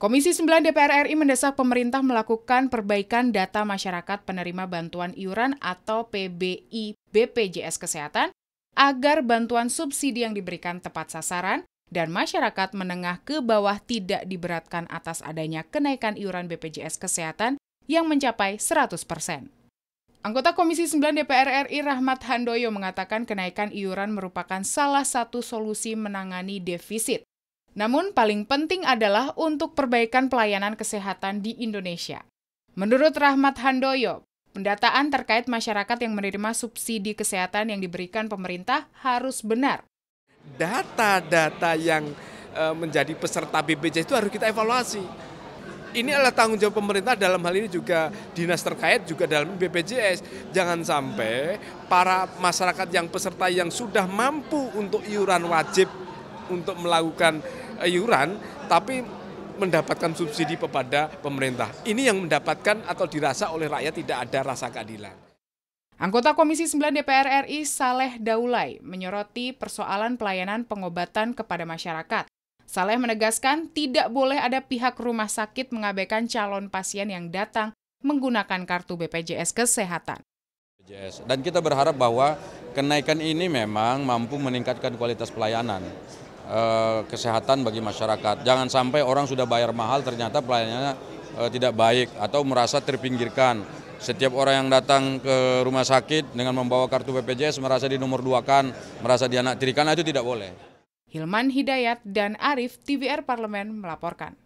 Komisi 9 DPR RI mendesak pemerintah melakukan perbaikan data masyarakat penerima bantuan iuran atau PBI BPJS Kesehatan agar bantuan subsidi yang diberikan tepat sasaran dan masyarakat menengah ke bawah tidak diberatkan atas adanya kenaikan iuran BPJS Kesehatan yang mencapai 100 persen. Anggota Komisi 9 DPR RI Rahmat Handoyo mengatakan kenaikan iuran merupakan salah satu solusi menangani defisit. Namun paling penting adalah untuk perbaikan pelayanan kesehatan di Indonesia. Menurut Rahmat Handoyo, pendataan terkait masyarakat yang menerima subsidi kesehatan yang diberikan pemerintah harus benar. Data-data yang eh, menjadi peserta BPJS itu harus kita evaluasi ini adalah tanggung jawab pemerintah dalam hal ini juga dinas terkait juga dalam BPJS. Jangan sampai para masyarakat yang peserta yang sudah mampu untuk iuran wajib untuk melakukan eh, iuran tapi mendapatkan subsidi kepada pemerintah. Ini yang mendapatkan atau dirasa oleh rakyat tidak ada rasa keadilan. Anggota Komisi 9 DPR RI Saleh Daulay menyoroti persoalan pelayanan pengobatan kepada masyarakat Saleh menegaskan tidak boleh ada pihak rumah sakit mengabaikan calon pasien yang datang menggunakan kartu BPJS Kesehatan. Dan kita berharap bahwa kenaikan ini memang mampu meningkatkan kualitas pelayanan eh, kesehatan bagi masyarakat. Jangan sampai orang sudah bayar mahal ternyata pelayanannya eh, tidak baik atau merasa terpinggirkan. Setiap orang yang datang ke rumah sakit dengan membawa kartu BPJS merasa dinomor kan, merasa dianak tirikan, nah itu tidak boleh. Hilman Hidayat dan Arif TVR Parlemen melaporkan.